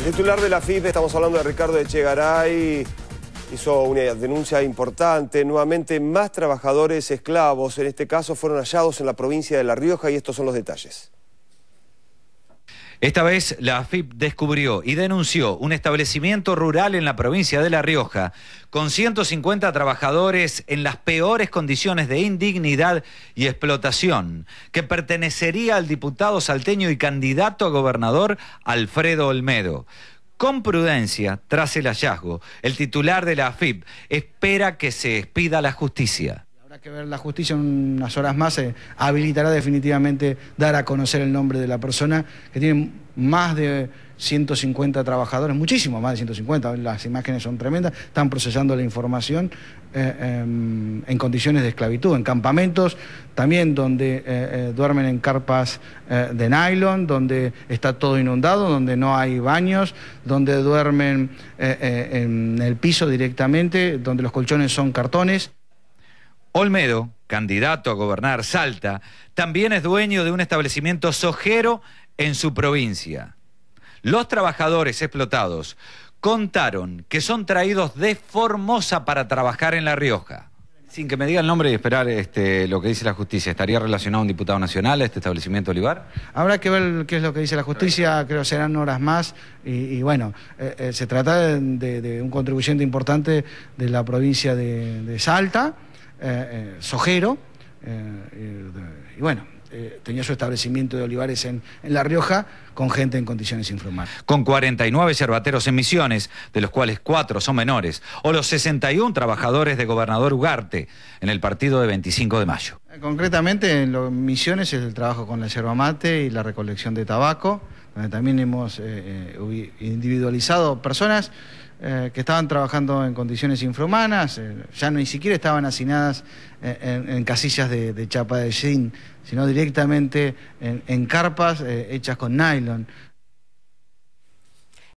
El titular de la FIP, estamos hablando de Ricardo Echegaray, hizo una denuncia importante. Nuevamente, más trabajadores esclavos, en este caso, fueron hallados en la provincia de La Rioja y estos son los detalles. Esta vez la AFIP descubrió y denunció un establecimiento rural en la provincia de La Rioja con 150 trabajadores en las peores condiciones de indignidad y explotación, que pertenecería al diputado salteño y candidato a gobernador Alfredo Olmedo. Con prudencia, tras el hallazgo, el titular de la AFIP espera que se expida la justicia que ver, la justicia unas horas más se habilitará definitivamente dar a conocer el nombre de la persona que tiene más de 150 trabajadores, muchísimo más de 150, las imágenes son tremendas, están procesando la información eh, em, en condiciones de esclavitud, en campamentos también donde eh, eh, duermen en carpas de nylon, donde está todo inundado, donde no hay baños, donde duermen en el piso directamente, donde los colchones son cartones. Olmedo, candidato a gobernar Salta, también es dueño de un establecimiento sojero en su provincia. Los trabajadores explotados contaron que son traídos de Formosa para trabajar en La Rioja. Sin que me diga el nombre y esperar este, lo que dice la justicia, ¿estaría relacionado un diputado nacional a este establecimiento Olivar? Habrá que ver qué es lo que dice la justicia, creo serán horas más. Y, bueno, eh, eh, se trata de, un contribuyente importante de la provincia de Salta. Eh, eh, sojero, eh, y bueno, tenía su establecimiento de olivares en, en, La Rioja con gente en condiciones informales. Con 49 cerbateros en Misiones, de los cuales 4 son menores, o los 61 trabajadores de gobernador Ugarte en el partido de 25 de mayo. Concretamente en las misiones es el trabajo con la yerba mate y la recolección de tabaco, donde también hemos eh, eh, individualizado personas eh, que estaban trabajando en condiciones infrahumanas, ya no, ni siquiera estaban hacinadas en, casillas de, chapa de zinc, sino directamente en carpas hechas con nylon.